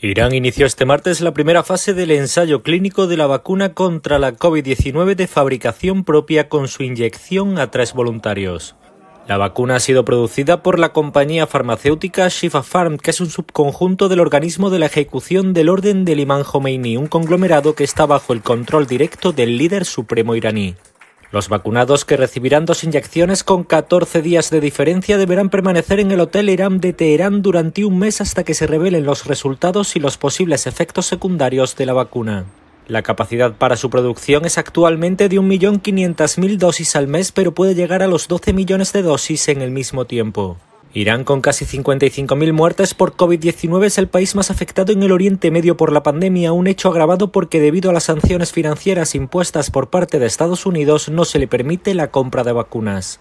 Irán inició este martes la primera fase del ensayo clínico de la vacuna contra la COVID-19 de fabricación propia con su inyección a tres voluntarios. La vacuna ha sido producida por la compañía farmacéutica Shifa Farm, que es un subconjunto del organismo de la ejecución del orden del Imán Khomeini, un conglomerado que está bajo el control directo del líder supremo iraní. Los vacunados que recibirán dos inyecciones con 14 días de diferencia deberán permanecer en el Hotel Irán de Teherán durante un mes hasta que se revelen los resultados y los posibles efectos secundarios de la vacuna. La capacidad para su producción es actualmente de 1.500.000 dosis al mes, pero puede llegar a los 12 millones de dosis en el mismo tiempo. Irán, con casi 55.000 muertes por COVID-19, es el país más afectado en el Oriente Medio por la pandemia, un hecho agravado porque debido a las sanciones financieras impuestas por parte de Estados Unidos no se le permite la compra de vacunas.